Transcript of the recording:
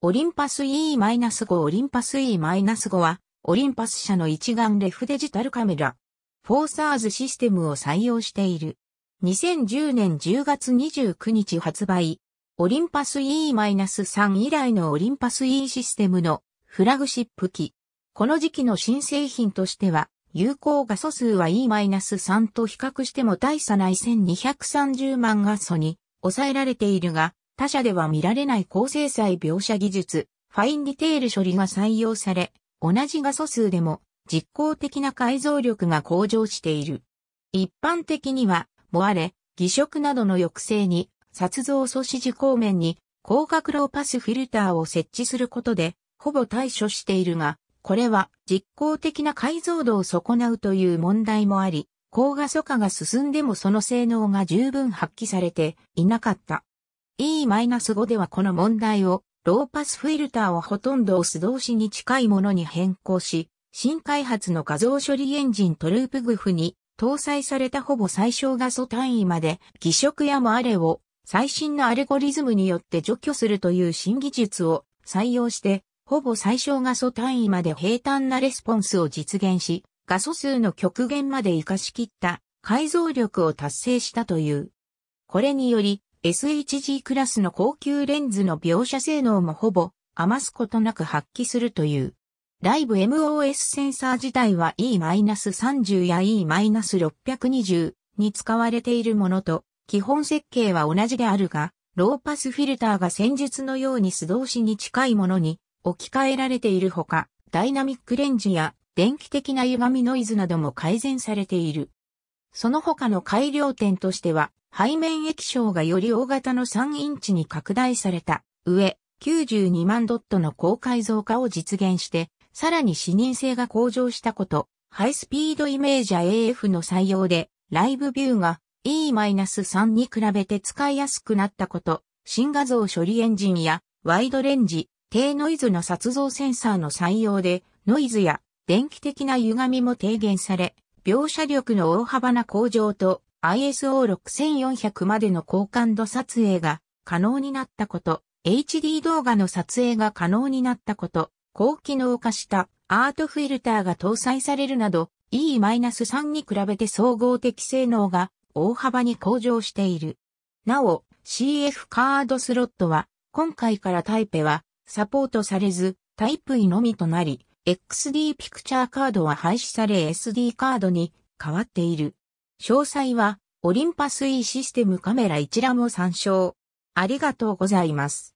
オリンパス E-5 オリンパス E-5 は、オリンパス社の一眼レフデジタルカメラ、フォーサーズシステムを採用している。2010年10月29日発売、オリンパス E-3 以来のオリンパス E システムのフラグシップ機。この時期の新製品としては、有効画素数は E-3 と比較しても大差ない1230万画素に抑えられているが、他社では見られない高精細描写技術、ファインディテール処理が採用され、同じ画素数でも実効的な解像力が向上している。一般的には、モアレ、偽色などの抑制に、撮像素子時光面に高角ローパスフィルターを設置することで、ほぼ対処しているが、これは実効的な解像度を損なうという問題もあり、高画素化が進んでもその性能が十分発揮されていなかった。E-5 ではこの問題を、ローパスフィルターをほとんどオス同士に近いものに変更し、新開発の画像処理エンジントループグフに搭載されたほぼ最小画素単位まで偽色やもあれを最新のアルゴリズムによって除去するという新技術を採用して、ほぼ最小画素単位まで平坦なレスポンスを実現し、画素数の極限まで活かし切った解像力を達成したという。これにより、SHG クラスの高級レンズの描写性能もほぼ余すことなく発揮するという。ライブ MOS センサー自体は E-30 や E-620 に使われているものと、基本設計は同じであるが、ローパスフィルターが戦術のように素通しに近いものに置き換えられているほか、ダイナミックレンジや電気的な歪みノイズなども改善されている。その他の改良点としては、背面液晶がより大型の3インチに拡大された上、92万ドットの高解像化を実現して、さらに視認性が向上したこと、ハイスピードイメージャ AF の採用で、ライブビューが E-3 に比べて使いやすくなったこと、新画像処理エンジンやワイドレンジ、低ノイズの撮像センサーの採用で、ノイズや電気的な歪みも低減され、描写力の大幅な向上と ISO6400 までの高感度撮影が可能になったこと、HD 動画の撮影が可能になったこと、高機能化したアートフィルターが搭載されるなど、E-3 に比べて総合的性能が大幅に向上している。なお、CF カードスロットは、今回からタイペはサポートされず、タイプ E のみとなり、XD ピクチャーカードは廃止され SD カードに変わっている。詳細は、オリンパス E システムカメラ一覧を参照。ありがとうございます。